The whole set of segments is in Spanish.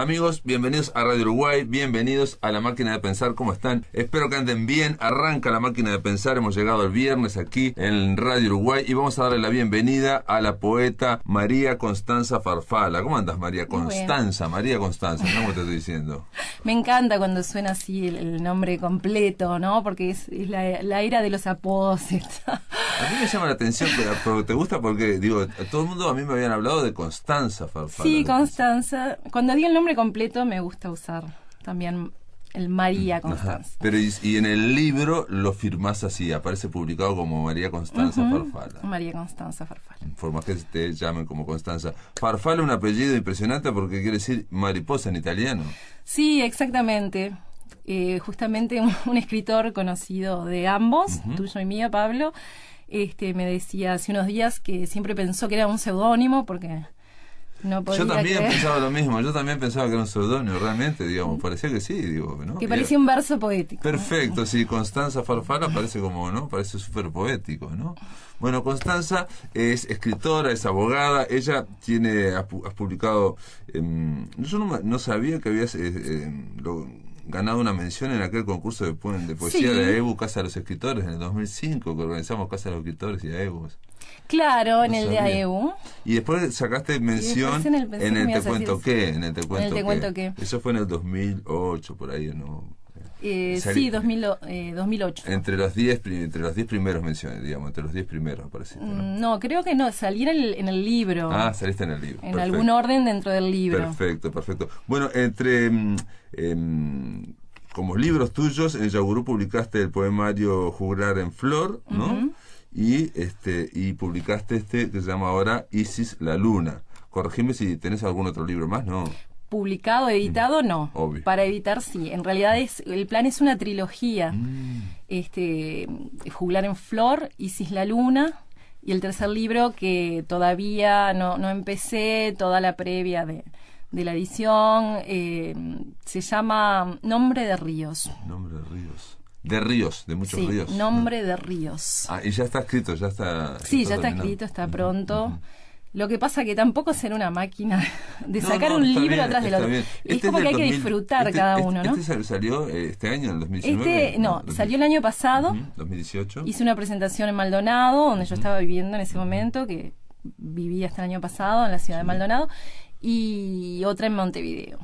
Amigos, bienvenidos a Radio Uruguay, bienvenidos a La Máquina de Pensar, ¿cómo están? Espero que anden bien, arranca La Máquina de Pensar, hemos llegado el viernes aquí en Radio Uruguay y vamos a darle la bienvenida a la poeta María Constanza Farfala. ¿Cómo andas María Constanza? María Constanza, ¿cómo te estoy diciendo? Me encanta cuando suena así el, nombre completo, ¿no? Porque es, la, la, era de los apodos. A mí me llama la atención, pero, te gusta porque, digo, a todo el mundo a mí me habían hablado de Constanza Farfalla Sí, Constanza. Cuando digo el nombre completo me gusta usar también el María Constanza. Pero y, en el libro lo firmás así, aparece publicado como María Constanza Farfalla Farfala. María Constanza Farfala. Forma que te llamen como Constanza. Farfala un apellido impresionante porque quiere decir mariposa en italiano. Sí, exactamente. Eh, justamente un, escritor conocido de ambos, tuyo y mío, Pablo, este, me decía hace unos días que siempre pensó que era un seudónimo porque no podía. Yo también pensaba lo mismo, yo también pensaba que era un seudónimo, realmente, digamos, parecía que sí, digo, ¿no? Que parecía un verso poético. Perfecto, sí, Constanza Farfala parece como, ¿no? Parece súper poético, ¿no? Bueno, Constanza es escritora, es abogada, ella tiene, has publicado, em, yo no, sabía que habías... Eh, em, ganado una mención en aquel concurso de, de poesía de EBU Casa de los Escritores en el 2005, que organizamos Casa de los Escritores y EBU. Claro, en el de AEU. Y después sacaste mención en el, Te Cuento Qué. En el Te Cuento, qué. Eso fue en el 2008, por ahí, ¿no? Eh, sí, 2008. Eh, entre los 10 entre los diez primeros menciones, digamos, entre los 10 primeros apareciste, mm, ¿no? creo que no, salí en el libro. Ah, saliste en el libro. En algún orden dentro del libro. Perfecto, perfecto. Bueno, entre mm, em, como libros tuyos, en Yagurú publicaste el poemario Jugar en Flor, ¿no? Y este y publicaste este que se llama ahora Isis la Luna. Corregime si tenés algún otro libro más, ¿no? publicado, editado, mm, no. Para editar, sí. En realidad es, el plan es una trilogía. Mm. Este, Juglar en Flor, Isis la Luna y el tercer libro que todavía no, no empecé, toda la previa de, la edición, em, se llama Nombre de Ríos. Nombre de Ríos. De ríos, de muchos ríos. Nombre de ríos. Ah, y ya está escrito, ya está. Sí, ya está escrito, está pronto. Lo que pasa que tampoco es ser una máquina de sacar un libro atrás del otro. Este es como que hay que disfrutar este, cada uno, este, ¿no? Este salió eh, este año, el 2019. Este, no, salió el año pasado. 2018. Hice una presentación en Maldonado, donde yo estaba viviendo en ese momento, que viví hasta el año pasado en la ciudad de Maldonado, y otra en Montevideo.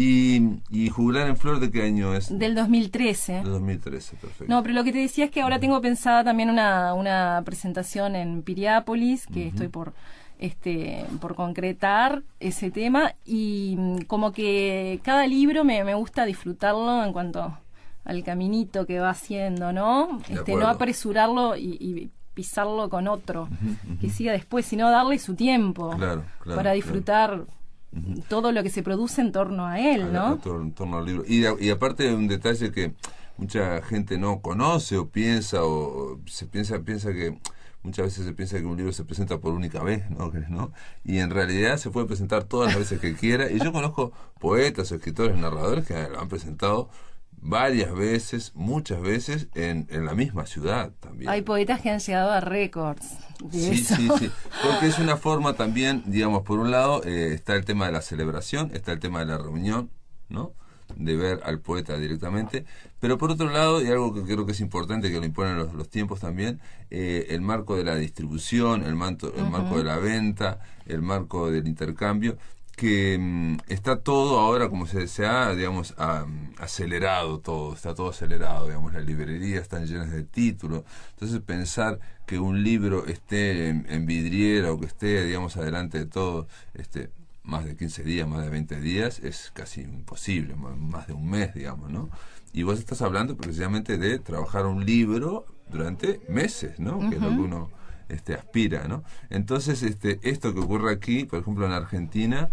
Y, y en Flor, ¿de qué año es? Del 2013. Del 2013, perfecto. No, pero lo que te decía es que ahora tengo pensada también una, presentación en Piriápolis, que estoy por este, por concretar ese tema y mm, como que cada libro me, gusta disfrutarlo en cuanto al caminito que va haciendo, ¿no? este, no apresurarlo y, pisarlo con otro que siga después, sino darle su tiempo para disfrutar todo lo que se produce en torno a él, ¿no? en torno al libro. Y, aparte de un detalle que mucha gente no conoce o piensa o se piensa piensa que muchas veces se piensa que un libro se presenta por única vez, ¿no? Y en realidad se puede presentar todas las veces que quiera. Y yo conozco poetas escritores, narradores que lo han presentado varias veces, muchas veces, en, la misma ciudad también. Hay poetas que han llegado a récords. Sí, sí, sí. Porque es una forma también, digamos, por un lado eh, está el tema de la celebración, está el tema de la reunión, ¿no? De ver al poeta directamente. Pero por otro lado, y algo que creo que es importante, que lo imponen los, tiempos también, eh, el marco de la distribución, el, marco de la venta, el marco del intercambio que mm, está todo ahora, como se, desea digamos, acelerado todo, está todo acelerado, digamos, las librerías están llenas de títulos. Entonces pensar que un libro esté en, vidriera o que esté, digamos, adelante de todo, este, más de 15 días, más de 20 días, es casi imposible, más de un mes, digamos, ¿no? Y vos estás hablando precisamente de trabajar un libro durante meses, ¿no? Que es uno este, aspira, ¿no? Entonces, este, esto que ocurre aquí, por ejemplo, en Argentina,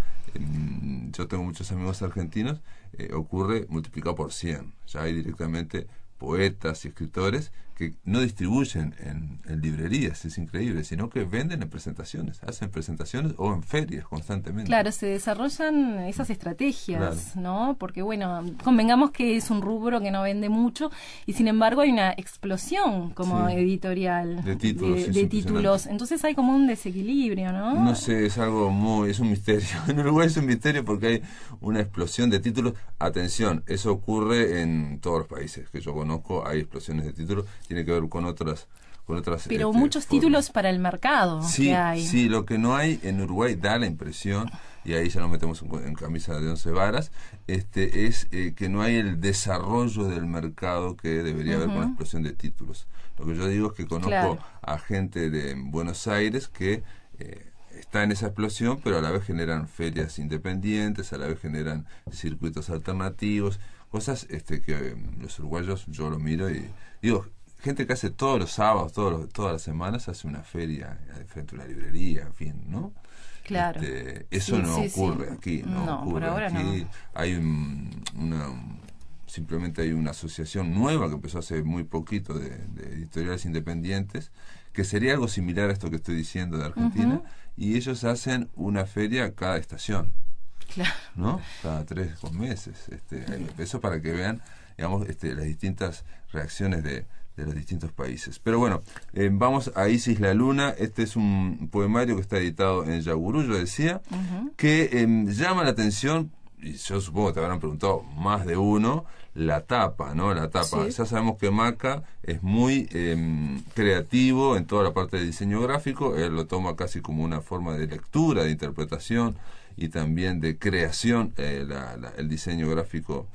yo tengo muchos amigos argentinos, eh, ocurre multiplicado por 100. Ya hay directamente poetas y escritores que no distribuyen en, librerías, es increíble, sino que venden en presentaciones, hacen presentaciones o en ferias constantemente. Claro, se desarrollan esas estrategias, ¿no? Porque, bueno, convengamos que es un rubro que no vende mucho y, sin embargo, hay una explosión como editorial de títulos. títulos. Entonces hay como un desequilibrio, ¿no? No sé, es algo muy, es un misterio. En Uruguay es un misterio porque hay una explosión de títulos. Atención, eso ocurre en todos los países que yo conozco, hay explosiones de títulos tiene que ver con otras con otras pero este, muchos títulos para el mercado sí, sí lo que no hay en Uruguay da la impresión y ahí ya nos metemos en, camisa de once varas este es eh, que no hay el desarrollo del mercado que debería haber con la explosión de títulos lo que yo digo es que conozco a gente de Buenos Aires que eh, está en esa explosión, pero a la vez generan ferias independientes, a la vez generan circuitos alternativos, cosas este, que eh, los uruguayos yo lo miro y digo, gente que hace todos los sábados, todos los, todas las semanas, hace una feria eh, frente a la librería, en fin, ¿no? Claro. Este, eso no ocurre aquí, no, ocurre ahora aquí. Hay simplemente hay una asociación nueva que empezó hace muy poquito de, editoriales independientes, que sería algo similar a esto que estoy diciendo de Argentina, y ellos hacen una feria cada estación. Claro. ¿No? Cada tres meses. Este, Eso para que vean, digamos, este, las distintas reacciones de, de los distintos países. Pero bueno, eh, vamos a Isis la Luna. Este es un poemario que está editado en Yaguru, yo decía, que em, llama la atención, y yo supongo que te habrán preguntado más de uno, la tapa, ¿no? La tapa. Ya sabemos que Maca es muy em, creativo en toda la parte de diseño gráfico, él lo toma casi como una forma de lectura, de interpretación y también de creación, eh, el diseño gráfico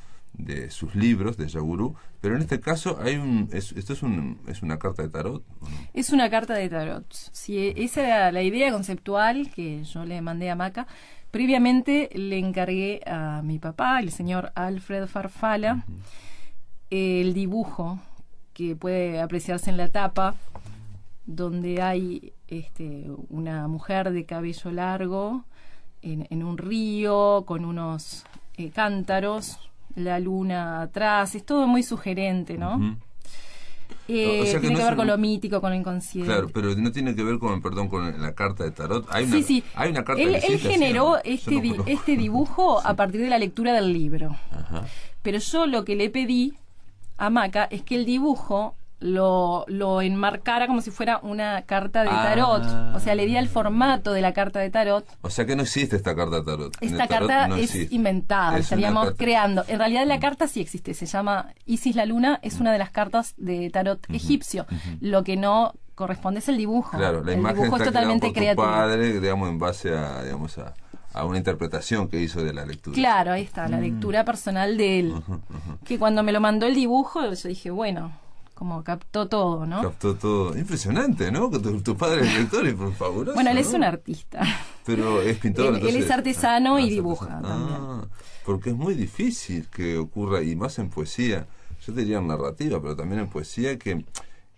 de sus libros de Yaguru, pero en este caso hay un esto es, un, es una carta de tarot. Es una carta de tarot. Sí, e, esa era la idea conceptual que yo le mandé a Maca. Previamente le encargué a mi papá, el señor Alfred Farfala, el dibujo que puede apreciarse en la tapa, donde hay este, una mujer de cabello largo en, un río con unos eh, cántaros, la luna atrás, es todo muy sugerente, ¿no? Eh, tiene que ver con lo mítico, con lo inconsciente. Claro, pero no tiene que ver con, perdón, con la carta de tarot. Hay una, sí, sí. Hay una carta él, generó este, este, dibujo a partir de la lectura del libro. Pero yo lo que le pedí a Maca es que el dibujo lo, lo enmarcara como si fuera una carta de tarot. O sea, le di el ah. formato de la carta de tarot. O sea que no existe esta carta de tarot. Esta carta es inventada, estaríamos creando. En realidad la mm. carta sí existe, se llama Isis la Luna, es una de las cartas de tarot egipcio. Lo que no corresponde es el dibujo. Claro, la el imagen dibujo es totalmente creativo. padre, digamos, en base a, digamos, a, una interpretación que hizo de la lectura. Claro, ahí está, la mm. lectura personal de él. Que cuando me lo mandó el dibujo, yo dije, bueno, como captó todo, ¿no? Captó todo. Impresionante, ¿no? Tu, tu padre es lector y fabuloso. Bueno, él es un artista. Pero es pintor. él, él es artesano y ah, dibuja también. Ah, porque es muy difícil que ocurra, y más en poesía, yo diría en narrativa, pero también en poesía, que,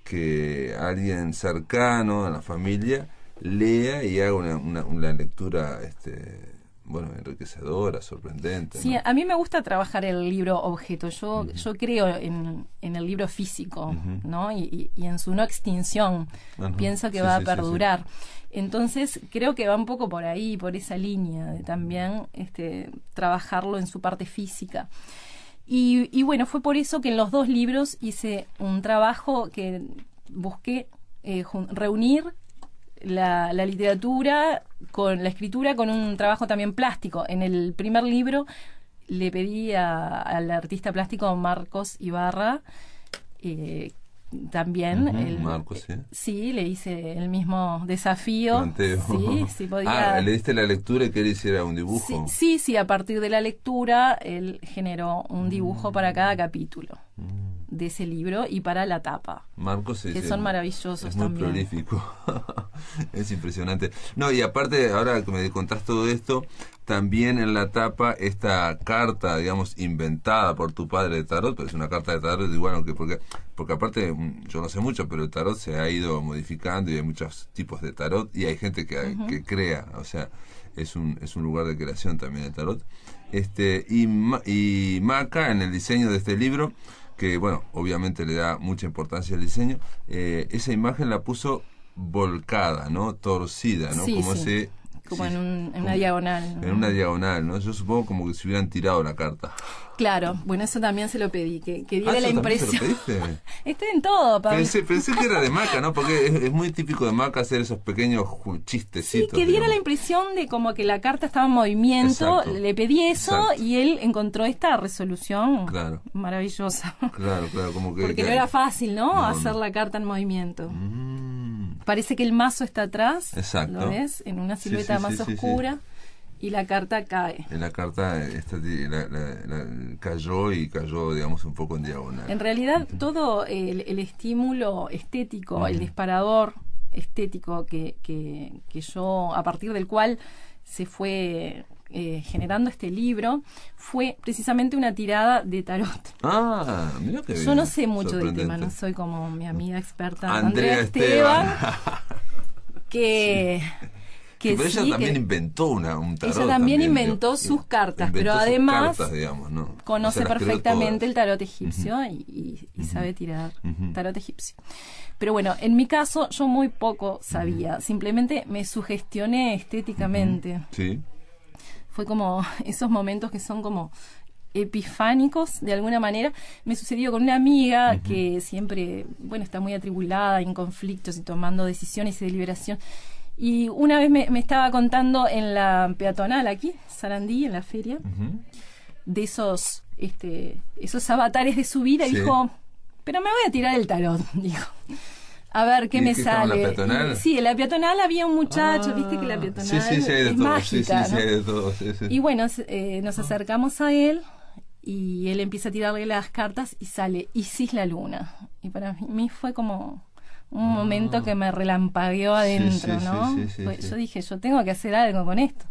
que alguien cercano a la familia lea y haga una, una lectura este, bueno, enriquecedora, sorprendente. Sí, a mí me gusta trabajar el libro objeto. Yo, yo creo en, el libro físico, ¿no? Y, en su no extinción. Pienso que va a perdurar. Entonces, creo que va un poco por ahí, por esa línea de también este, trabajarlo en su parte física. Y, bueno, fue por eso que en los dos libros hice un trabajo que busqué eh, reunir la, literatura con la escritura con un trabajo también plástico. En el primer libro le pedí al artista plástico Marcos Ibarra eh, también. Marcos, sí sí. le hice el mismo desafío. Sí, sí podía. Ah, le diste la lectura y que él hiciera un dibujo. Sí, sí, a partir de la lectura él generó un dibujo para cada capítulo. Mm. de ese libro y para la tapa. Marcos que son maravillosos es muy es impresionante. No, y aparte, ahora que me contás todo esto, también en la tapa esta carta, digamos, inventada por tu padre de tarot, pero es una carta de tarot bueno que porque, porque aparte mm, yo no sé mucho, pero el tarot se ha ido modificando y hay muchos tipos de tarot y hay gente que, crea, o sea, es un, es un lugar de creación también el tarot. Este, y, y Maca en el diseño de este libro que bueno, obviamente le da mucha importancia al diseño, eh, esa imagen la puso volcada, ¿no? Torcida, ¿no? Como se como en, una diagonal. En una diagonal, ¿no? Yo supongo como que se hubieran tirado la carta. Claro, bueno, eso también se lo pedí, que, diera ah, la impresión. en todo, Pensé, que era de Maca, ¿no? Porque es, muy típico de Maca hacer esos pequeños chistecitos. que diera la impresión de como que la carta estaba en movimiento, le pedí eso y él encontró esta resolución maravillosa. Claro, claro, como que... Porque no era fácil, ¿no? Hacer la carta en movimiento. Mm parece que el mazo está atrás, ¿lo En una silueta más oscura. Y la carta cae. En la carta cayó y cayó, digamos, un poco en diagonal. En realidad, todo el, estímulo estético, el disparador estético que yo, a partir del cual se fue eh, generando este libro fue precisamente una tirada de tarot. Ah, mira que Yo no sé mucho del tema, no soy como mi amiga experta Andrea, Esteban, que... ella también inventó una, un tarot. Ella también, inventó sus cartas, pero además conoce perfectamente el tarot egipcio y, sabe tirar tarot egipcio. Pero bueno, en mi caso yo muy poco sabía, simplemente me sugestioné estéticamente. Sí. Fue como esos momentos que son como epifánicos de alguna manera. Me sucedió con una amiga que siempre, bueno, está muy atribulada en conflictos y tomando decisiones y deliberación. Y una vez me, estaba contando en la peatonal aquí, Sarandí, en la feria, de esos, este, esos avatares de su vida dijo, pero me voy a tirar el talón, dijo. A ver, ¿qué me sale? La peatonal? Mm, sí, en la peatonal había un muchacho, ah. viste que la peatonal sí, sí, sí, hay de es sí, sí, hay de todo, Y bueno, eh, nos acercamos a él y él empieza a tirarle las cartas y sale Isis la luna. Y para mí fue como un momento que me relampagueó adentro, ¿no? Pues yo dije, yo tengo que hacer algo con esto.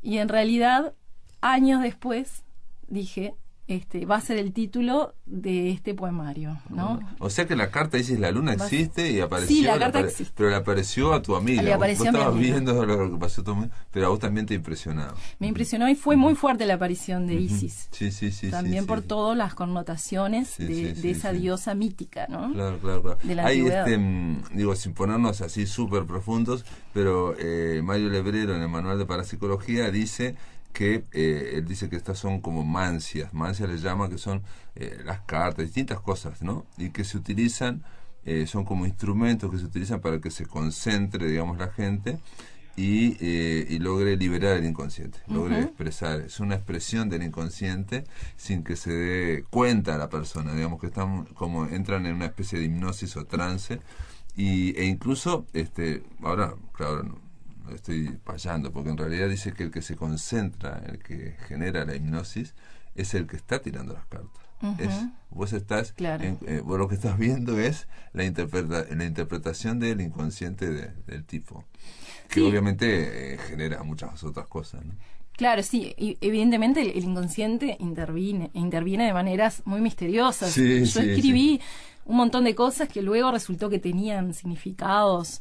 Y en realidad, años después, dije, este, va a ser el título de este poemario. ¿no? O sea que la carta Isis, la luna existe y apareció. Sí, la carta existe. Pero le apareció a tu amiga. Le apareció a viendo lo que pasó pero a vos también te impresionaba. Me impresionó y fue muy fuerte la aparición de Isis. Sí, sí, sí. También por todas las connotaciones de, esa diosa mítica, ¿no? Claro, claro, claro. Hay este, mm, digo, sin ponernos así súper profundos, pero eh, Mario Lebrero en el Manual de Parapsicología dice que eh, él dice que estas son como mancias, mancias le llama que son eh, las cartas, distintas cosas, ¿no? Y que se utilizan, eh, son como instrumentos que se utilizan para que se concentre, digamos, la gente y, logre liberar el inconsciente, logre expresar. Es una expresión del inconsciente sin que se dé cuenta a la persona, digamos, que están como entran en una especie de hipnosis o trance. Y, e incluso, este, ahora, claro, no estoy fallando, porque en realidad dice que el que se concentra, el que genera la hipnosis, es el que está tirando las cartas. es, vos estás, eh, lo que estás viendo es la, interpreta la interpretación del inconsciente del tipo, que obviamente eh, genera muchas otras cosas. Claro, sí, y evidentemente el, inconsciente interviene, interviene de maneras muy misteriosas. Yo escribí un montón de cosas que luego resultó que tenían significados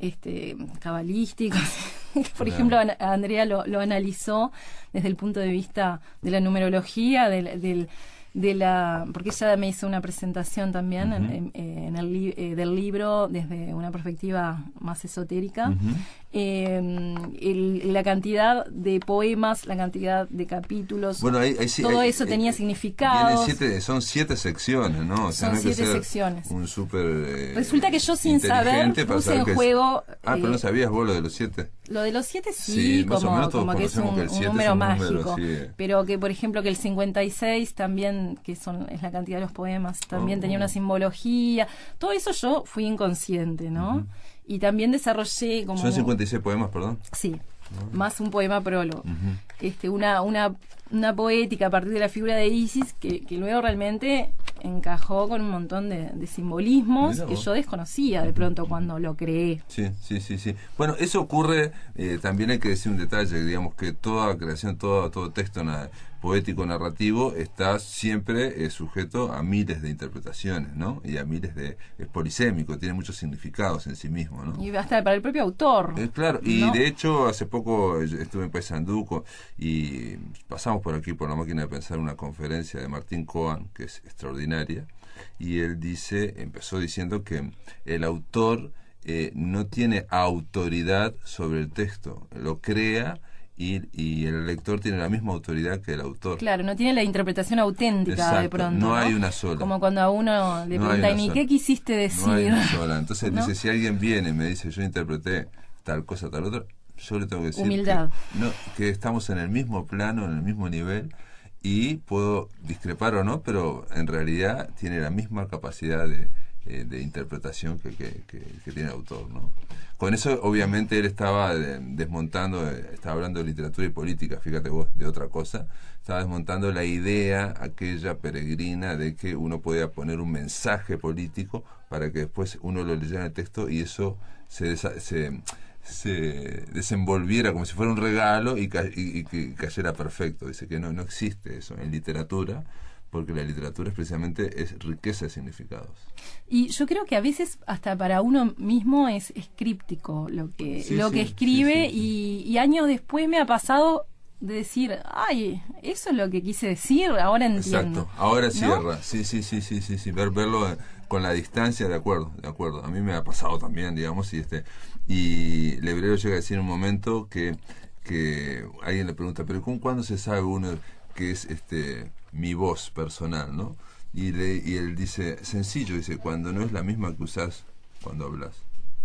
este, cabalísticos. Por ejemplo, Andrea lo, analizó desde el punto de vista de la numerología, del, de la porque ella me hizo una presentación también en, eh, el eh, del libro desde una perspectiva más esotérica eh, la cantidad de poemas, la cantidad de capítulos. Bueno, todo eso tenía eh, significado. Son siete secciones, ¿no? O son siete secciones. Un súper. Eh, Resulta que yo sin saber puse en juego. Ah, pero no eh, sabías vos lo de los siete. Lo de los siete sí, como, que es un, número mágico. Pero que, por ejemplo, que el 56 también, que son es la cantidad de los poemas, también tenía oh. una simbología. Todo eso yo fui inconsciente, ¿no? Y también desarrollé como... Son 56 poemas, perdón. Sí, ah. más un poema prólogo. este, una, una, poética a partir de la figura de Isis que, luego realmente encajó con un montón de, simbolismos que yo desconocía de pronto cuando lo creé. Sí, sí, sí, sí. Bueno, eso ocurre, eh, también hay que decir un detalle, digamos que toda creación, todo, todo texto poético-narrativo está siempre eh, sujeto a miles de interpretaciones, ¿no? Y a miles de... es polisémico, tiene muchos significados en sí mismo, ¿no? Y hasta para el propio autor. Eh, claro, y de hecho hace poco eh, estuve en Paysandú y pasamos por aquí, por la máquina de pensar, una conferencia de Martín Coan, que es extraordinaria, y él dice, empezó diciendo que el autor... no tiene autoridad sobre el texto, lo crea y, el lector tiene la misma autoridad que el autor. Claro, no tiene la interpretación auténtica de pronto. No, hay una sola. Como cuando a uno le pregunta ¿y qué quisiste decir? No hay una sola. Entonces dice, si alguien viene y me dice, yo interpreté tal cosa, tal otra, yo le tengo que decir Humildad. Que, no, que estamos en el mismo plano, en el mismo nivel y puedo discrepar o no, pero en realidad tiene la misma capacidad de, eh, de interpretación que, que, tiene el autor. ¿no? Con eso, obviamente, él estaba eh, desmontando, eh, estaba hablando de literatura y política, fíjate vos, de otra cosa, estaba desmontando la idea aquella peregrina de que uno podía poner un mensaje político para que después uno lo leyera en el texto y eso se, se desenvolviera como si fuera un regalo y, que cayera perfecto. Dice que no, no existe eso en literatura porque la literatura es precisamente es riqueza de significados. Y yo creo que a veces hasta para uno mismo es, escríptico lo que, lo que escribe y, años después me ha pasado de decir, ay, eso es lo que quise decir, ahora entiendo. Exacto, ahora cierra, sí, sí, sí, sí, sí, sí, ver, verlo eh, con la distancia, de acuerdo, de acuerdo. A mí me ha pasado también, digamos, y este y Lebrero llega a decir un momento que, que alguien le pregunta, pero ¿cuándo se sabe uno que es este mi voz personal, ¿no? Y, él dice, sencillo, dice, cuando no es la misma que usás cuando hablas.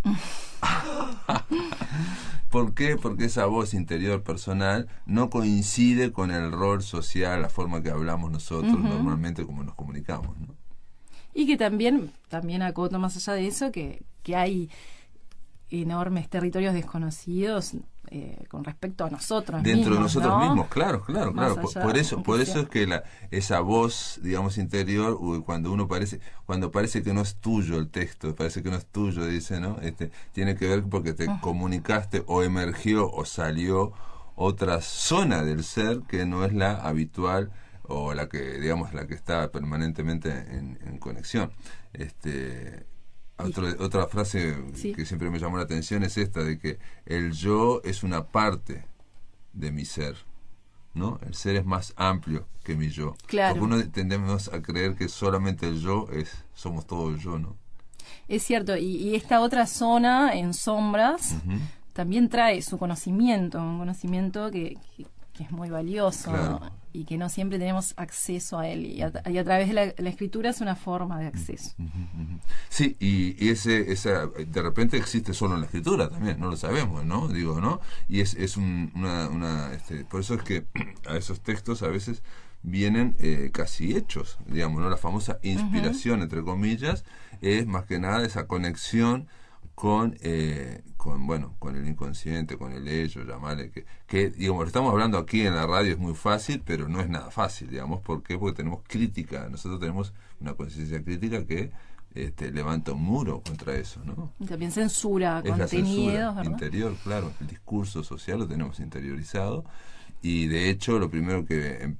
¿Por qué? Porque esa voz interior personal no coincide con el rol social, la forma que hablamos nosotros normalmente, como nos comunicamos. ¿no? Y que también, también acoto más allá de eso, que hay enormes territorios desconocidos eh, con respecto a nosotros dentro de nosotros mismos claro claro claro por, eso por eso es que la, esa voz digamos interior cuando uno parece cuando parece que no es tuyo el texto parece que no es tuyo dice no este tiene que ver porque te comunicaste o emergió o salió otra zona del ser que no es la habitual o la que digamos la que está permanentemente en, en conexión este otra frase que siempre me llamó la atención es esta, de que el yo es una parte de mi ser. ¿no? El ser es más amplio que mi yo. Claro. Algunos tendemos a creer que solamente el yo es, somos todo el yo, ¿no? Es cierto, y, esta otra zona en sombras también trae su conocimiento, un conocimiento que, es muy valioso y que no siempre tenemos acceso a él. Y a, través de la, escritura es una forma de acceso. Sí, y, ese, esa, de repente existe solo en la escritura también, no lo sabemos, ¿no? Digo, ¿no? Y es, es una... Este, por eso es que a esos textos a veces vienen eh, casi hechos, digamos, ¿no? La famosa inspiración, entre comillas, es más que nada esa conexión con... Eh, con bueno con el inconsciente con el ello llamarle que que digamos estamos hablando aquí en la radio es muy fácil pero no es nada fácil digamos porque porque tenemos crítica nosotros tenemos una conciencia crítica que este, levanta un muro contra eso, ¿no? también censura, es contenidos, interior, claro, el discurso social lo tenemos interiorizado y de hecho lo primero que em,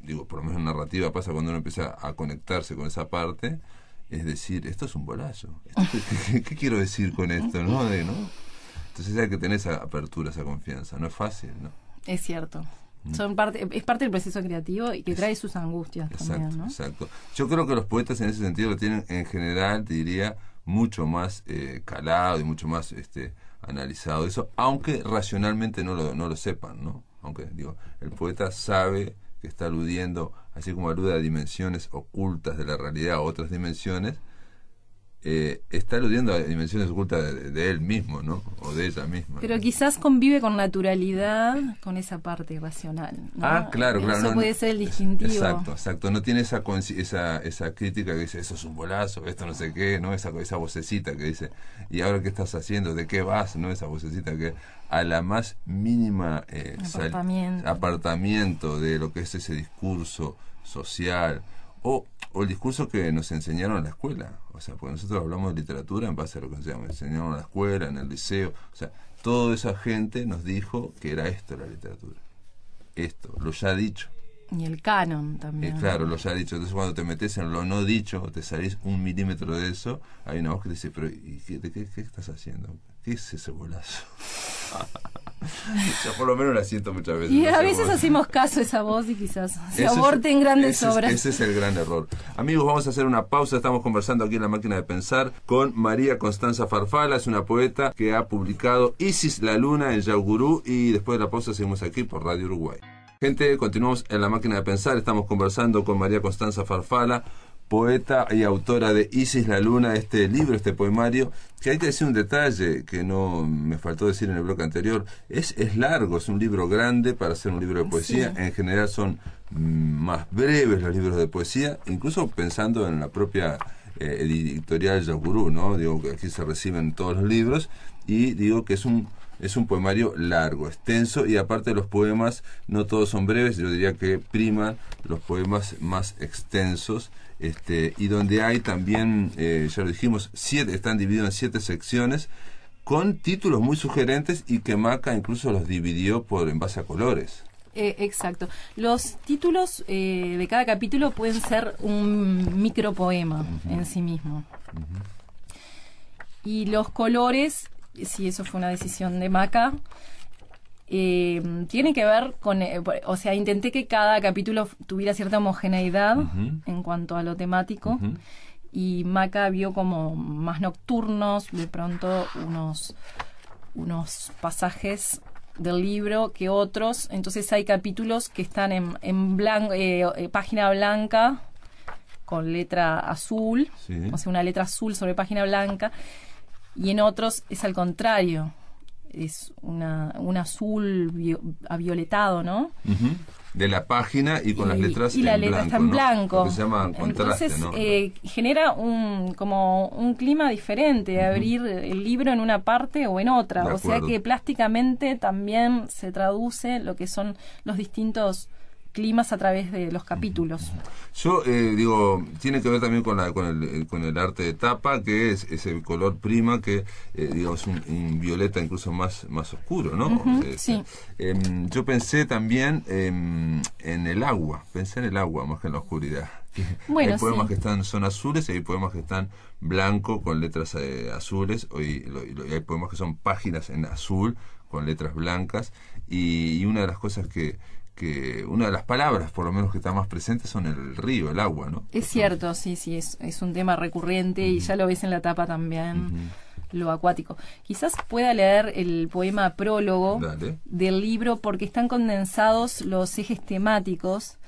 digo, por lo menos en narrativa pasa cuando uno empieza a conectarse con esa parte, es decir, esto es un bolazo. ¿Qué, quiero decir con esto? ¿no? ¿no? Entonces hay que tener esa apertura, esa confianza. No es fácil, ¿no? Es cierto. Mm. Son parte, es parte del proceso creativo y que trae sus angustias también, ¿no? Exacto. Yo creo que los poetas en ese sentido lo tienen en general, te diría, mucho más eh, calado y mucho más este, analizado eso, aunque racionalmente no lo, no lo sepan, ¿no? Aunque digo, el poeta sabe que está aludiendo así como alude a dimensiones ocultas de la realidad, a otras dimensiones, eh, está aludiendo a dimensiones ocultas de, él mismo, ¿no? O de ella misma. Pero quizás convive con naturalidad con esa parte racional. Ah, claro, claro. Eso puede ser el distintivo. Exacto, exacto. No tiene esa, esa, crítica que dice, eso es un bolazo, esto no sé qué, ¿no? Esa, esa vocecita que dice, ¿y ahora qué estás haciendo? ¿De qué vas? ¿No? Esa vocecita que a la más mínima eh, apartamiento de lo que es ese discurso social o o el discurso que nos enseñaron en la escuela. O sea, porque nosotros hablamos de literatura en base a lo que nos enseñaron en la escuela, en el liceo. O sea, toda esa gente nos dijo que era esto la literatura. Esto, lo ya dicho. Y el canon también. Eh, claro, lo ya dicho. Entonces cuando te metes en lo no dicho o te salís un milímetro de eso, hay una voz que te dice, pero ¿y qué estás haciendo? ¿Qué es ese bolazo? Yo por lo menos la siento muchas veces. Y a veces hacemos caso a esa voz y quizás se aborten grandes obras. ese es el gran error. Amigos, vamos a hacer una pausa. Estamos conversando aquí en la máquina de pensar con María Constanza Farfala. Es una poeta que ha publicado Isis la Luna en Yaugurú. Y después de la pausa seguimos aquí por Radio Uruguay. Gente, continuamos en la máquina de pensar. Estamos conversando con María Constanza Farfala poeta y autora de Isis la Luna, este libro, este poemario que hay que decir un detalle que no me faltó decir en el bloque anterior. Es, es largo, es un libro grande para ser un libro de ah, poesía. En general son mm, más breves los libros de poesía, incluso pensando en la propia eh, editorial Yagurú, ¿no? Digo, aquí se reciben todos los libros y digo que es un es un poemario largo, extenso y aparte de los poemas no todos son breves, yo diría que priman los poemas más extensos. Este, y donde hay también, eh, ya lo dijimos, siete, están divididos en siete secciones con títulos muy sugerentes y que Maca incluso los dividió por en base a colores. Eh, exacto. Los títulos eh, de cada capítulo pueden ser un micropoema en sí mismo. Y los colores si eso fue una decisión de Maca. Eh, tiene que ver con, eh, o sea, intenté que cada capítulo tuviera cierta homogeneidad en cuanto a lo temático. Y Maca vio como más nocturnos, de pronto unos, unos pasajes del libro que otros. Entonces hay capítulos que están en, en eh, página blanca con letra azul, o sea, una letra azul sobre página blanca y en otros es al contrario, es una, un azul avioletado, ¿no? De la página y con las letras en blanco, Entonces, eh, genera un, como un clima diferente, abrir el libro en una parte o en otra. o sea que plásticamente también se traduce lo que son los distintos climas a través de los capítulos. Yo eh, digo, tiene que ver también con, la, con, el, eh, con el arte de tapa, que es el color prima que, eh, digamos, un, violeta incluso más, más oscuro, ¿no? sí. Em, yo pensé también em, en el agua, pensé en el agua más que en la oscuridad. Bueno, hay poemas que están son azules y hay poemas que están blancos con letras eh, azules y, hay poemas que son páginas en azul con letras blancas y una de las cosas que que una de las palabras, por lo menos que está más presente, son el río, el agua, ¿no? Es cierto, sí, sí, es, un tema recurrente y ya lo ves en la tapa también, lo acuático. Quizás pueda leer el poema prólogo del libro porque están condensados los ejes temáticos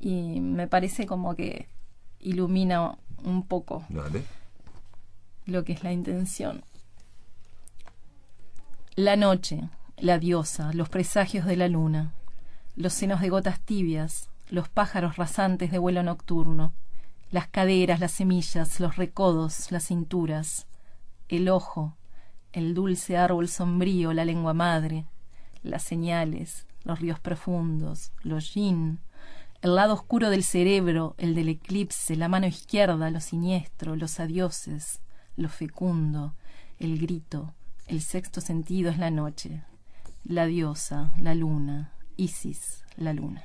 y me parece como que ilumina un poco lo que es la intención. La noche, la diosa, los presagios de la luna los senos de gotas tibias, los pájaros rasantes de vuelo nocturno, las caderas, las semillas, los recodos, las cinturas, el ojo, el dulce árbol sombrío, la lengua madre, las señales, los ríos profundos, los yin, el lado oscuro del cerebro, el del eclipse, la mano izquierda, lo siniestro, los adioses, lo fecundo, el grito, el sexto sentido es la noche, la diosa, la luna, Isis, la luna.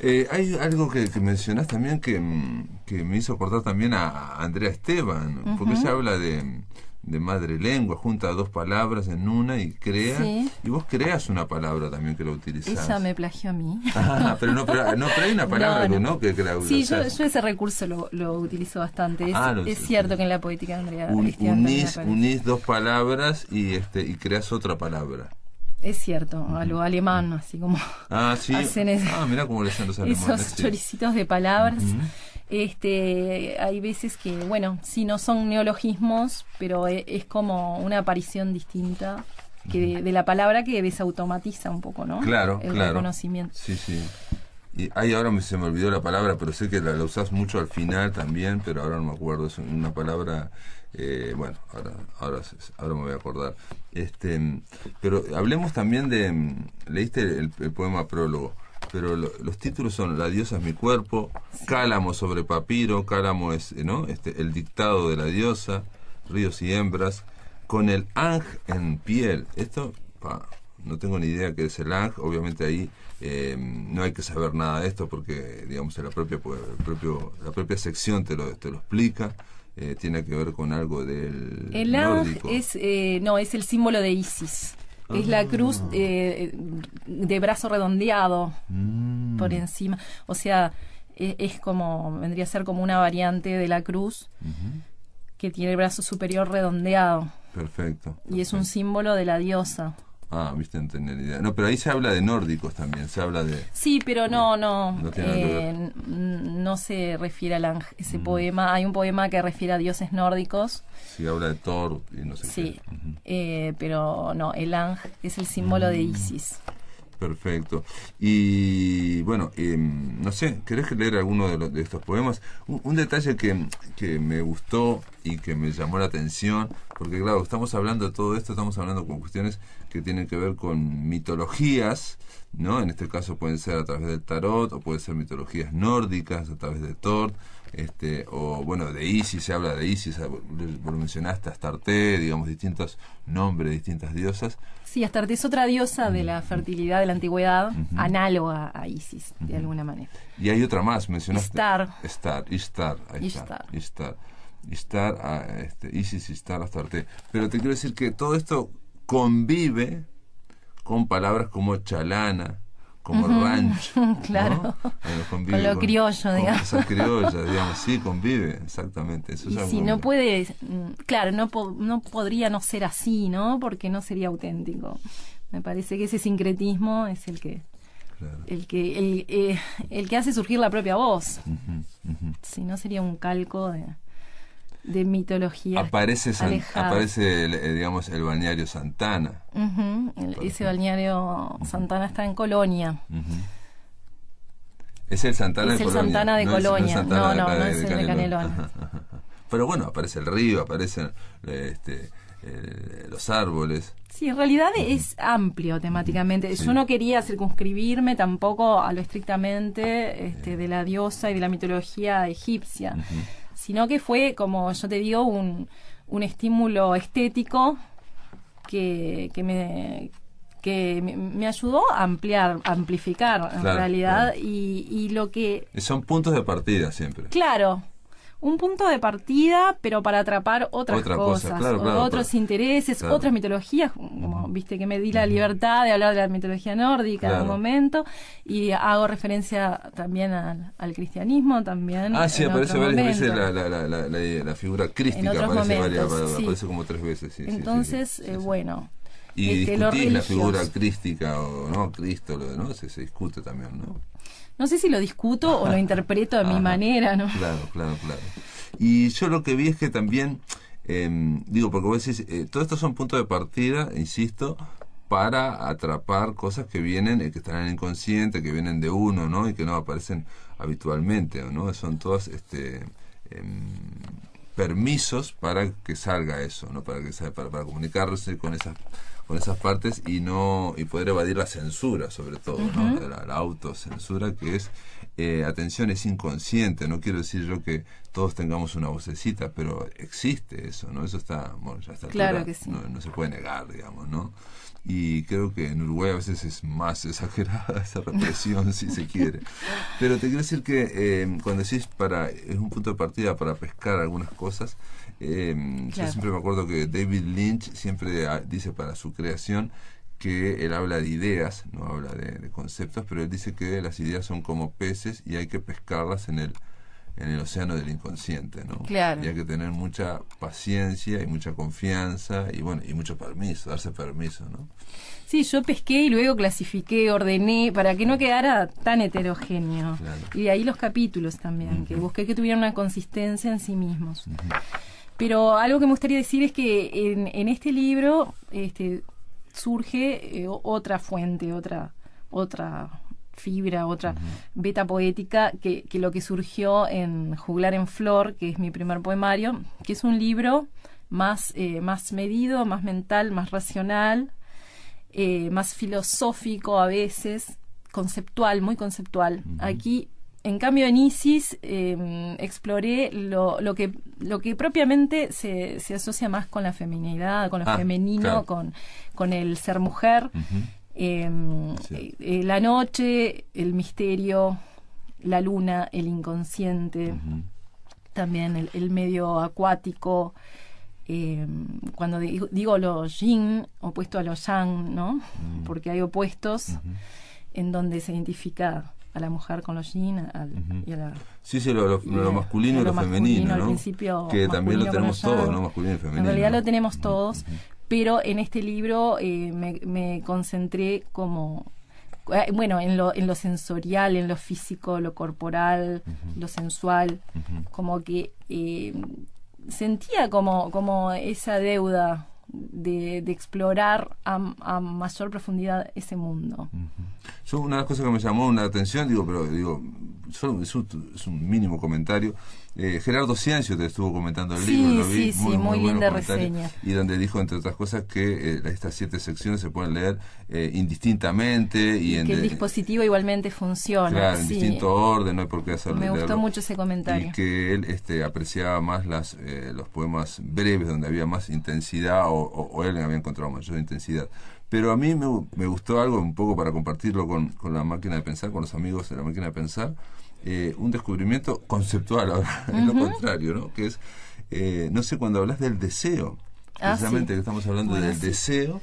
Eh, hay algo que, que, mencionás también que, mm, me hizo acordar también a Andrea Esteban, porque ella habla de, de madre lengua, junta dos palabras en una y crea. Y vos creas una palabra también que lo utilizas. Ella me plagió a mí. Ah, pero no, hay una palabra que, la Sí, yo, ese recurso lo, utilizo bastante. Es, ah, cierto que en la poética de Andrea. Un, unís, dos palabras y, este, y creas otra palabra. Es cierto, a lo alemán, así como hacen esos choricitos de palabras. Este, hay veces que, bueno, sí no son neologismos, pero e, es, como una aparición distinta que de, la palabra que desautomatiza un poco, ¿no? Claro, el claro. Sí, sí. Y ahora me, se me olvidó la palabra, pero sé que la, la usás mucho al final también, pero ahora no me acuerdo. Es una palabra eh, bueno, ahora, ahora, me voy a acordar. Este, pero hablemos también de. Leíste el, poema prólogo, pero los títulos son La diosa es mi cuerpo, Cálamo sobre papiro, Cálamo es este, el dictado de la diosa, Ríos y hembras, con el ang en piel. Esto, no tengo ni idea qué es el ang obviamente ahí eh, no hay que saber nada de esto porque, digamos, la propia, pues, propio, la propia sección te lo, te lo explica. Eh, tiene que ver con algo del el es eh, no es el símbolo de Isis es la ah. cruz eh, de brazo redondeado mm. por encima o sea e, es, como vendría a ser como una variante de la cruz que tiene el brazo superior redondeado perfecto y es un símbolo de la diosa Ah, viste, no idea. No, pero ahí se habla de nórdicos también, se habla de... Sí, pero no, no, no, eh, no se refiere al la, ese mm. poema. Hay un poema que refiere a dioses nórdicos. Sí, habla de Thor y no sé eh, pero no, el Ang es el símbolo de mm. Isis. Perfecto. Y bueno, em, no sé, ¿querés leer alguno de, de estos poemas? Un, detalle que, que, me gustó y que me llamó la atención, porque claro, estamos hablando de todo esto, estamos hablando con cuestiones que tienen que ver con mitologías, ¿no? En este caso pueden ser a través del tarot o pueden ser mitologías nórdicas a través de Thor, este, o bueno, de Isis, se habla de Isis, lo mencionaste, Astarte, digamos, distintos nombres, distintas diosas. Sí, Astarte es otra diosa de la fertilidad de la antigüedad, análoga a Isis, de alguna manera. Y hay otra más, mencionaste. Star. Star, Ishtar. ahí ah, este, Isis, Star, Astarte. Pero te quiero decir que todo esto convive con palabras como chalana, como rancho. Claro. con lo criollo, digamos. Esas criollas, digamos, sí, convive, exactamente. y si no puede, mm, claro, no, no podría no ser así, ¿no? Porque no sería auténtico. Me parece que ese sincretismo es el que. El, que eh, el, que hace surgir la propia voz. Si no, sería un calco de, de mitología. Aparece, aparece el, eh, digamos, el balneario Santana. ese balneario Santana está en Colonia. Es el Santana de Colonia. Santana de Colonia. no, no, no, es el de Canelón. Pero bueno, aparece el río, aparecen este, los árboles. Sí, en realidad es amplio temáticamente. Yo no quería circunscribirme tampoco a lo estrictamente este, de la diosa y de la mitología egipcia sino que fue, como yo te digo, un, un estímulo estético que, que me que me ayudó a ampliar, amplificar en realidad y, y, lo que... Son puntos de partida siempre. Claro, un punto de partida, pero para atrapar otras cosas, otros intereses, otras mitologías, como viste que me di la libertad de hablar de la mitología nórdica en un momento, y hago referencia también al, cristianismo, también. Ah, sí, aparece varias veces la, figura crística, aparece, varias, como tres veces. Entonces, eh, bueno, y discutís la figura crística o no, Cristo, lo no, se, discute también, ¿no? No sé si lo discuto o lo interpreto a mi manera, ¿no? Claro, claro, claro. Y yo lo que vi es que también, em, digo, porque vos decís, eh, todos estos son puntos de partida, insisto, para atrapar cosas que vienen, eh, que están en el inconsciente, que vienen de uno, ¿no? Y que no aparecen habitualmente, ¿no? Son todos este em, permisos para que salga eso, ¿no? para que para, para comunicarse con esas con esas partes y no y poder evadir la censura sobre todo la, autocensura que es eh, atención es inconsciente no quiero decir yo que todos tengamos una vocecita pero existe eso no eso está bueno, ya está claro no, se puede negar digamos no y creo que en Uruguay a veces es más exagerada esa represión si se quiere pero te quiero decir que eh, cuando decís para es un punto de partida para pescar algunas cosas Em, yo siempre me acuerdo que David Lynch siempre ah, dice para su creación que él habla de ideas, no habla de, conceptos, pero él dice que las ideas son como peces y hay que pescarlas en el en el océano del inconsciente, ¿no? Claro. Y hay que tener mucha paciencia y mucha confianza y bueno, y mucho permiso, darse permiso, ¿no? Sí, yo pesqué y luego clasifiqué, ordené para que no quedara tan heterogéneo. Y ahí los capítulos también, que busqué que tuvieran una consistencia en sí mismos. Pero algo que me gustaría decir es que en, este libro este, surge eh, otra fuente, otra, otra fibra, otra beta poética, que, lo que surgió en Juglar en Flor, que es mi primer poemario, que es un libro más, eh, más medido, más mental, más racional, eh, más filosófico a veces, conceptual, muy conceptual. Aquí en cambio, en ISIS em, exploré lo, que, lo que propiamente se, asocia más con la feminidad, con lo ah, femenino, con, con el ser mujer. Em, eh, eh, la noche, el misterio, la luna, el inconsciente, también el, medio acuático. Em, cuando digo, los lo yin opuesto a lo yang, ¿no? Mm. Porque hay opuestos en donde se identifica a la mujer con los jeans y la, sí sí lo, masculino y lo, femenino que también lo tenemos todos no masculino y femenino en realidad lo tenemos todos pero en este libro eh, me, concentré como eh, bueno, en lo, en lo sensorial, en lo físico, lo corporal, lo sensual, como que eh, sentía como, como esa deuda de, explorar a, mayor profundidad ese mundo. una de las cosas que me llamó la atención, digo, pero digo, es un, mínimo comentario, eh, Gerardo Ciencio te estuvo comentando el libro, lo sí, muy, sí, muy, linda reseña. Y donde dijo, entre otras cosas, que eh, estas siete secciones se pueden leer eh, indistintamente. Y, en que el dispositivo igualmente funciona. Claro, en distinto orden, no hay por qué hacerlo. Me gustó mucho ese comentario. Y que él este, apreciaba más las, los poemas breves, donde había más intensidad o o, él había encontrado mayor intensidad. Pero a mí me, gustó algo un poco para compartirlo con, la máquina de pensar, con los amigos de la máquina de pensar, eh, un descubrimiento conceptual, ahora, lo contrario, ¿no? Que es, eh, no sé, cuando hablas del deseo, ah, precisamente que estamos hablando del deseo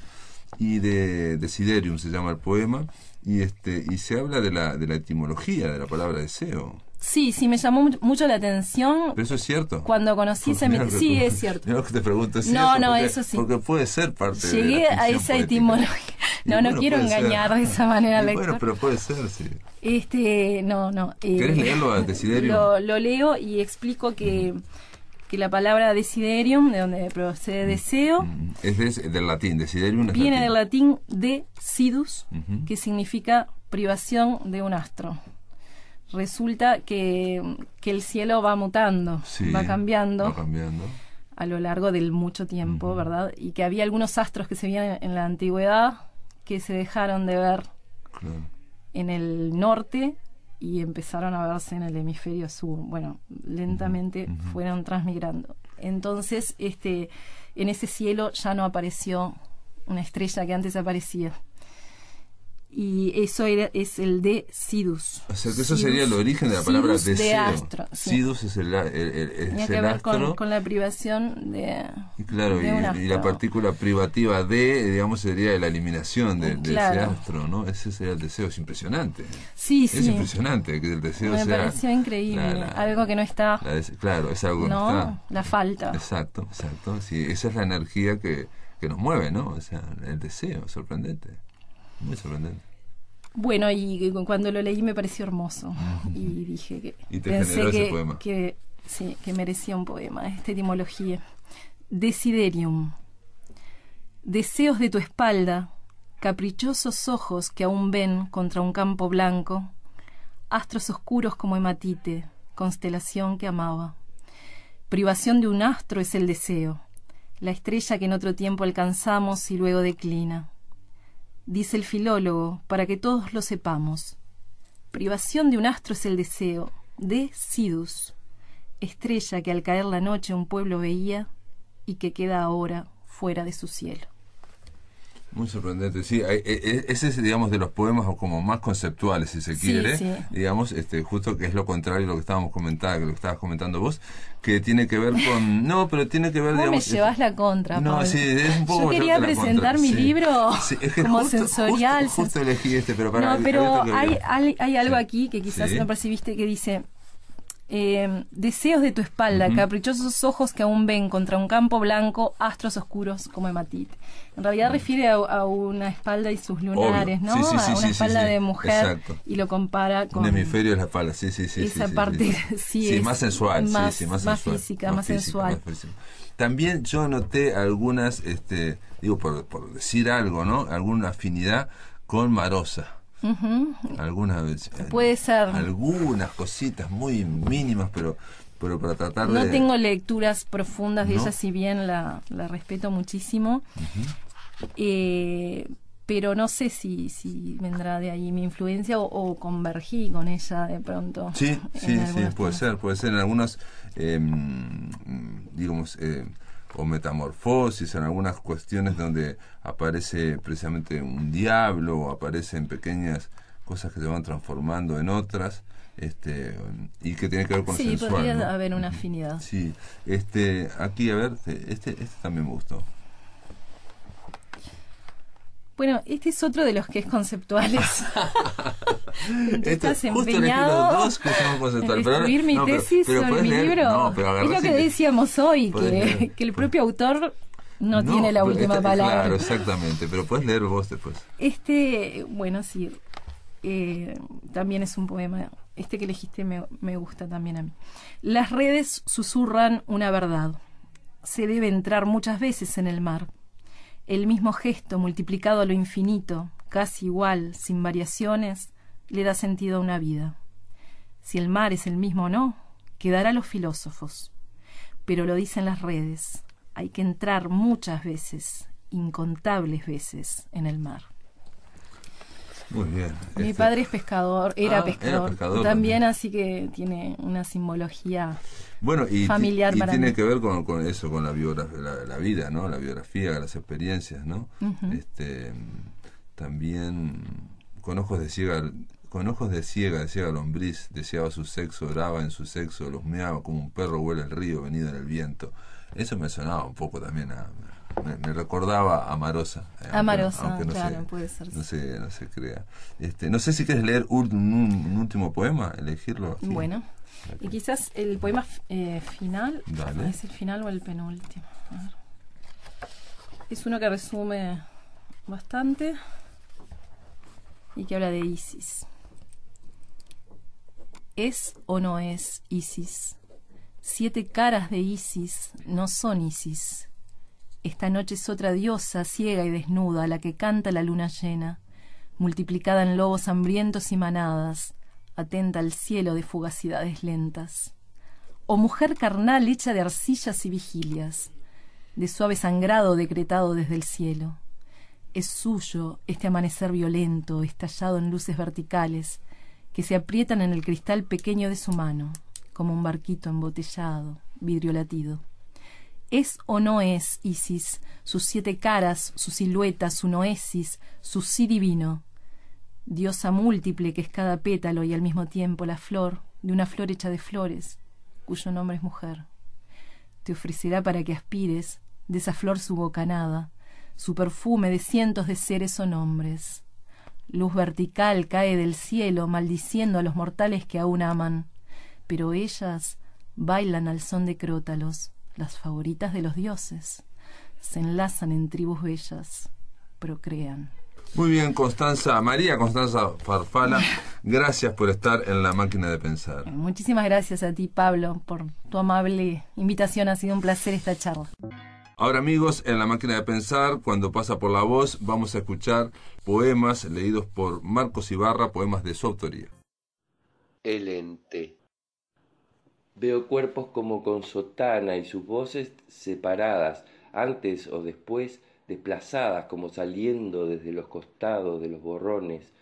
y de Desiderium se llama el poema, y, este, y se habla de la, de la etimología de la palabra deseo. Sí, sí, me llamó mucho la atención. Pero eso es cierto. Cuando conocí ese, Sí, es cierto. No, no, porque, eso sí. Porque puede ser parte Llegué de Llegué a esa etimología. No, no quiero engañar de esa manera al Bueno, pero puede ser, sí. Este, no, no. Eh, leerlo a Desiderium? Lo, leo y explico que, mm. que la palabra desiderium, de donde procede mm. deseo... Mm. Es, del latín, desiderium Viene del latín de sidus que significa privación de un astro resulta que, que el cielo va mutando, va cambiando. a lo largo del mucho tiempo, ¿verdad? Y que había algunos astros que se veían en la antigüedad que se dejaron de ver en el norte y empezaron a verse en el hemisferio sur. Bueno, lentamente fueron transmigrando. Entonces, este, en ese cielo ya no apareció una estrella que antes aparecía y eso es el de Sidus. O sea, que eso sería el origen de la palabra deseo. De astro, sí. Sidus es el, el, el, el que ver con, con, la privación de. Y claro, y, la partícula privativa de, digamos, sería la eliminación de, claro. ese astro, ¿no? Ese sería el deseo, es impresionante. Sí, sí. Es impresionante que el deseo sea. Me pareció increíble, algo que no está. claro, es algo que no, está. La falta. Exacto, exacto. Sí, esa es la energía que, que nos mueve, ¿no? O sea, el deseo, sorprendente. Muy sorprendente. Bueno, y, cuando lo leí me pareció hermoso. y dije que. te pensé que, poema. sí, que merecía un poema, esta etimología. Desiderium. Deseos de tu espalda, caprichosos ojos que aún ven contra un campo blanco, astros oscuros como hematite, constelación que amaba. Privación de un astro es el deseo, la estrella que en otro tiempo alcanzamos y luego declina dice el filólogo, para que todos lo sepamos. Privación de un astro es el deseo, de Sidus, estrella que al caer la noche un pueblo veía y que queda ahora fuera de su cielo. Muy sorprendente, sí. E, e, ese es, digamos, de los poemas como más conceptuales, si se quiere, digamos, este, justo que es lo contrario de lo que estábamos comentando, que lo que estabas comentando vos, que tiene que ver con... No, pero tiene que ver, digamos... me este, llevas la contra, No, sí, es un poco... Yo quería presentar mi libro como sensorial. Justo, elegí este, pero para... No, pero hay, hay, algo aquí que quizás no percibiste que dice eh, deseos de tu espalda, caprichosos ojos que aún ven contra un campo blanco, astros oscuros como Hematite. En realidad refiere a, una espalda y sus lunares, ¿no? a una espalda de mujer y lo compara con. Un hemisferio de la espalda, sí, sí, sí. Esa parte, sí. más sensual, más, sí, más, física, más, sensual. También yo noté algunas, este, digo, por, por decir algo, ¿no? Alguna afinidad con Marosa. Algunas eh, Puede ser. Algunas cositas muy mínimas, pero pero para tratar no tengo lecturas profundas de ella, si bien la, respeto muchísimo. Eh, pero no sé si, vendrá de ahí mi influencia o, convergí con ella de pronto. Sí, sí, sí, puede ser, puede ser. En algunos, em, digamos, eh, o metamorfosis, en algunas cuestiones donde aparece precisamente un diablo o aparecen pequeñas cosas que se van transformando en otras este y que tiene que ver con sí, podría haber una afinidad sí este aquí a ver este este también me gustó bueno, este es otro de los que es conceptuales. Este, este dos conceptual. no, tesis es lo que decíamos hoy, que, el propio autor no, tiene la última este, palabra. Claro, exactamente. Pero puedes leer vos después. Este, bueno, sí. Eh, también es un poema. Este que elegiste me, me gusta también a mí. Las redes susurran una verdad. Se debe entrar muchas veces en el mar el mismo gesto multiplicado a lo infinito, casi igual, sin variaciones, le da sentido a una vida. Si el mar es el mismo o no, quedará a los filósofos. Pero lo dicen las redes, hay que entrar muchas veces, incontables veces, en el mar. Mi este, padre es pescador, era, ah, pescador, también, así que tiene una simbología bueno, y, familiar y, tiene que ver con, eso, con la, vida, ¿no? La biografía, las experiencias, ¿no? Este también con ojos de ciega con ojos de ciega decía lombriz, deseaba su sexo, oraba en su sexo, los meaba como un perro huele el río venido en el viento. Eso me sonaba un poco también a, me, recordaba Amarosa eh, Amarosa. no claro, puede ser. No se, crea. Este, no sé si quieres leer un, último poema, elegirlo. Bueno, y quizás el poema eh, final, ¿es el final o el penúltimo? Es uno que resume bastante y que habla de Isis. ¿Es o no es Isis? Siete caras de Isis no son Isis esta noche es otra diosa ciega y desnuda a la que canta la luna llena, multiplicada en lobos hambrientos y manadas, atenta al cielo de fugacidades lentas. O oh mujer carnal hecha de arcillas y vigilias, de suave sangrado decretado desde el cielo. Es suyo este amanecer violento, estallado en luces verticales, que se aprietan en el cristal pequeño de su mano, como un barquito embotellado, vidrio latido es o no es Isis, sus siete caras, su silueta, su noesis, su sí divino. Diosa múltiple que es cada pétalo y al mismo tiempo la flor, de una flor hecha de flores, cuyo nombre es mujer. Te ofrecerá para que aspires de esa flor su bocanada, su perfume de cientos de seres o nombres. Luz vertical cae del cielo, maldiciendo a los mortales que aún aman, pero ellas bailan al son de crótalos, las favoritas de los dioses, se enlazan en tribus bellas, procrean. Muy bien, Constanza, María Constanza Farfala, gracias por estar en la máquina de pensar. Eh, muchísimas gracias a ti, Pablo, por tu amable invitación. Ha sido un placer esta charla. Ahora amigos, en la máquina de pensar, cuando pasa por la voz, vamos a escuchar poemas leídos por Marcos Ibarra, poemas de su autoría. El ente. Veo cuerpos como con sotana y sus voces separadas, antes o después desplazadas como saliendo desde los costados de los borrones.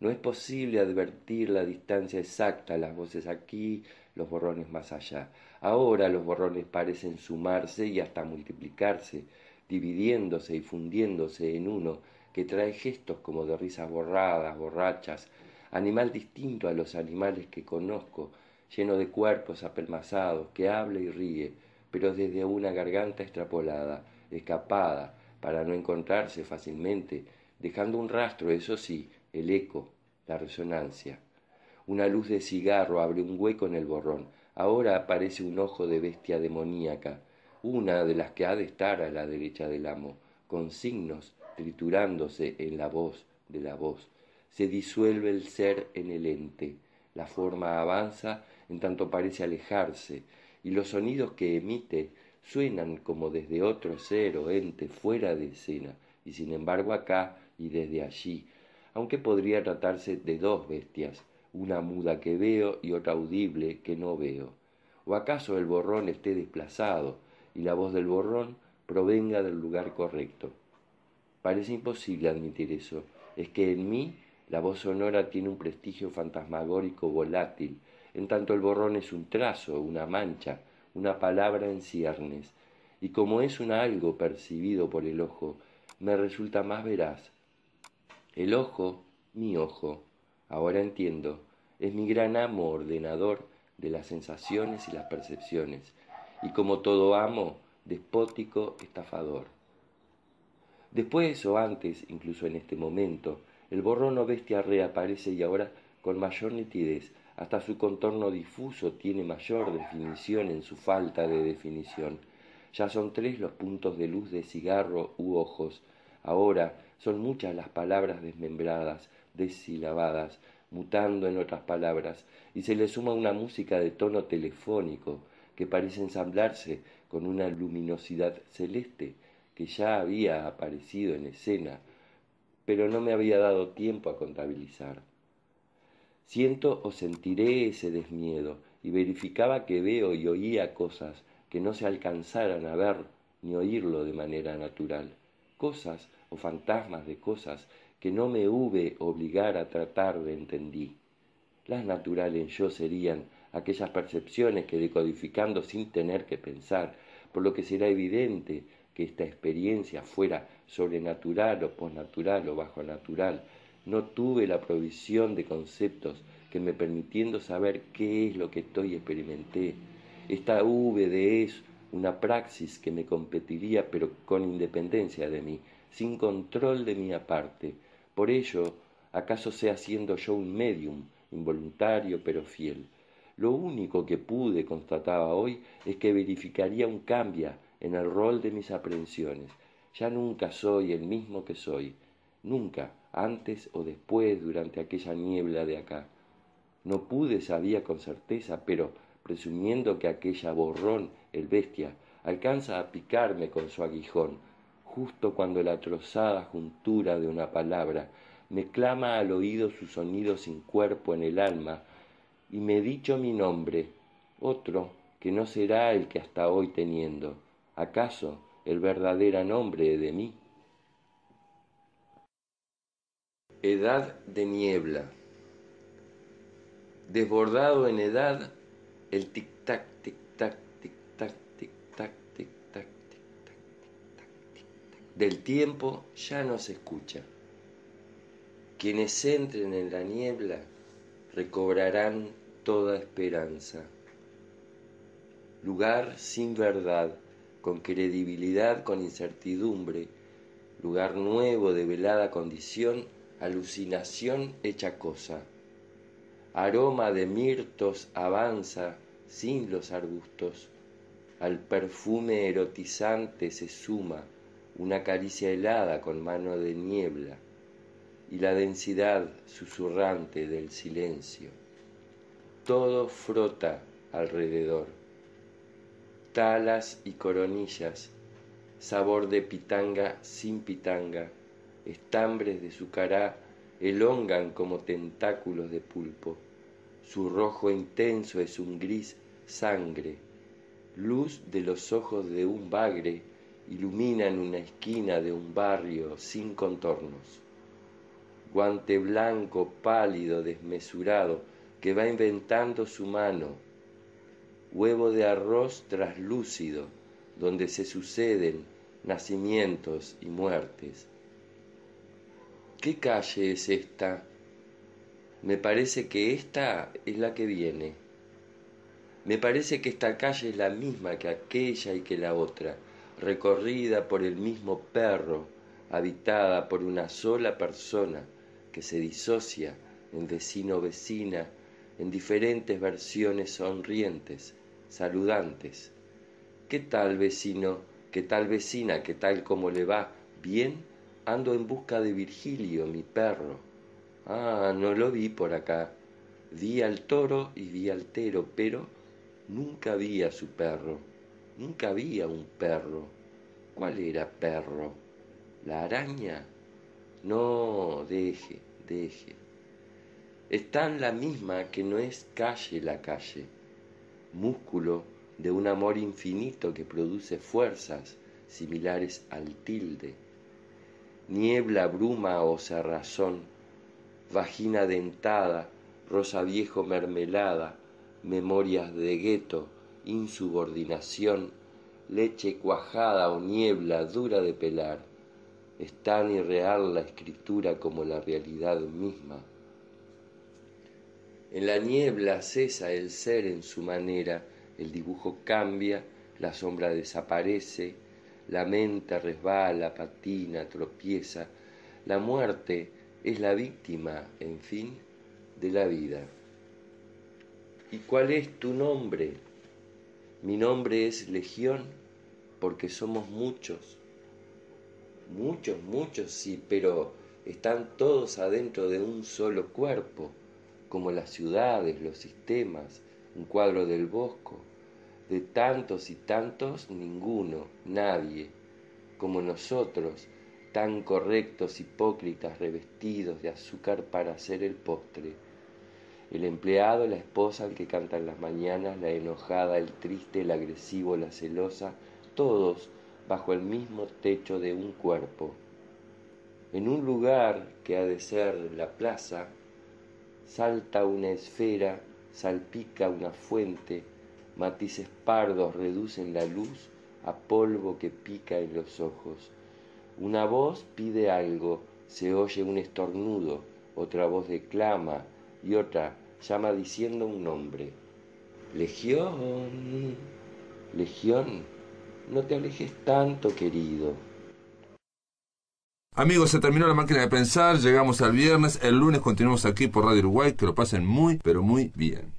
No es posible advertir la distancia exacta, las voces aquí, los borrones más allá. Ahora los borrones parecen sumarse y hasta multiplicarse, dividiéndose y fundiéndose en uno, que trae gestos como de risas borradas, borrachas, animal distinto a los animales que conozco, lleno de cuerpos apelmazados, que habla y ríe, pero desde una garganta extrapolada, escapada, para no encontrarse fácilmente, dejando un rastro, eso sí, el eco, la resonancia. Una luz de cigarro abre un hueco en el borrón. Ahora aparece un ojo de bestia demoníaca, una de las que ha de estar a la derecha del amo, con signos triturándose en la voz de la voz. Se disuelve el ser en el ente. La forma avanza en tanto parece alejarse, y los sonidos que emite suenan como desde otro ser o ente fuera de escena, y sin embargo acá y desde allí, aunque podría tratarse de dos bestias, una muda que veo y otra audible que no veo. ¿O acaso el borrón esté desplazado y la voz del borrón provenga del lugar correcto? Parece imposible admitir eso. Es que en mí la voz sonora tiene un prestigio fantasmagórico volátil, en tanto el borrón es un trazo, una mancha, una palabra en ciernes, y como es un algo percibido por el ojo, me resulta más veraz. El ojo, mi ojo, ahora entiendo, es mi gran amo ordenador de las sensaciones y las percepciones, y como todo amo, despótico, estafador. Después o antes, incluso en este momento, el borrón o bestia reaparece y ahora con mayor nitidez, hasta su contorno difuso tiene mayor definición en su falta de definición. Ya son tres los puntos de luz de cigarro u ojos. Ahora son muchas las palabras desmembradas, desilabadas, mutando en otras palabras, y se le suma una música de tono telefónico que parece ensamblarse con una luminosidad celeste que ya había aparecido en escena, pero no me había dado tiempo a contabilizar. Siento o sentiré ese desmiedo, y verificaba que veo y oía cosas que no se alcanzaran a ver ni oírlo de manera natural, cosas o fantasmas de cosas que no me hube obligar a tratar de entendí. Las naturales yo serían aquellas percepciones que decodificando sin tener que pensar, por lo que será evidente que esta experiencia fuera sobrenatural o posnatural o bajo natural, no tuve la provisión de conceptos que me permitiendo saber qué es lo que estoy experimenté. Esta VD e es una praxis que me competiría pero con independencia de mí, sin control de mi aparte. Por ello, acaso sea siendo yo un medium, involuntario pero fiel. Lo único que pude, constataba hoy, es que verificaría un cambio en el rol de mis aprensiones. Ya nunca soy el mismo que soy, nunca antes o después, durante aquella niebla de acá. No pude, sabía con certeza, pero presumiendo que aquella borrón, el bestia, alcanza a picarme con su aguijón, justo cuando la trozada juntura de una palabra me clama al oído su sonido sin cuerpo en el alma, y me dicho mi nombre, otro que no será el que hasta hoy teniendo, acaso el verdadero nombre de mí. edad de niebla. Desbordado en edad, el tic-tac, tic-tac, tic-tac, tic-tac, tic-tac, tic-tac, tic-tac, del tiempo ya no se escucha. Quienes entren en la niebla recobrarán toda esperanza. Lugar sin verdad, con credibilidad, con incertidumbre, lugar nuevo de velada condición, alucinación hecha cosa. Aroma de mirtos avanza sin los arbustos, al perfume erotizante se suma una caricia helada con mano de niebla y la densidad susurrante del silencio. Todo frota alrededor, talas y coronillas, sabor de pitanga sin pitanga, estambres de su cara elongan como tentáculos de pulpo. Su rojo intenso es un gris sangre. Luz de los ojos de un bagre iluminan una esquina de un barrio sin contornos. Guante blanco, pálido, desmesurado, que va inventando su mano. Huevo de arroz traslúcido, donde se suceden nacimientos y muertes ¿Qué calle es esta? Me parece que esta es la que viene. Me parece que esta calle es la misma que aquella y que la otra, recorrida por el mismo perro, habitada por una sola persona que se disocia en vecino vecina, en diferentes versiones sonrientes, saludantes. ¿Qué tal vecino? ¿Qué tal vecina? ¿Qué tal como le va? ¿Bien? Ando en busca de Virgilio, mi perro. Ah, no lo vi por acá. Vi al toro y vi al tero, pero nunca vi a su perro. Nunca vi a un perro. ¿Cuál era perro? ¿La araña? No, deje, deje. Está en la misma que no es calle la calle. Músculo de un amor infinito que produce fuerzas similares al tilde niebla, bruma o cerrazón, vagina dentada, rosa viejo mermelada, memorias de gueto, insubordinación, leche cuajada o niebla dura de pelar. Es tan irreal la escritura como la realidad misma. En la niebla cesa el ser en su manera, el dibujo cambia, la sombra desaparece, lamenta, resbala, patina, tropieza. La muerte es la víctima, en fin, de la vida. ¿Y cuál es tu nombre? Mi nombre es Legión, porque somos muchos. Muchos, muchos, sí, pero están todos adentro de un solo cuerpo, como las ciudades, los sistemas, un cuadro del bosco, de tantos y tantos ninguno, nadie, como nosotros, tan correctos hipócritas revestidos de azúcar para hacer el postre. El empleado, la esposa, el que canta en las mañanas, la enojada, el triste, el agresivo, la celosa, todos bajo el mismo techo de un cuerpo. En un lugar que ha de ser la plaza, salta una esfera, salpica una fuente, Matices pardos reducen la luz a polvo que pica en los ojos. Una voz pide algo, se oye un estornudo, otra voz declama y otra llama diciendo un nombre. Legión, Legión, no te alejes tanto, querido. Amigos, se terminó la máquina de pensar, llegamos al viernes, el lunes continuamos aquí por Radio Uruguay, que lo pasen muy, pero muy bien.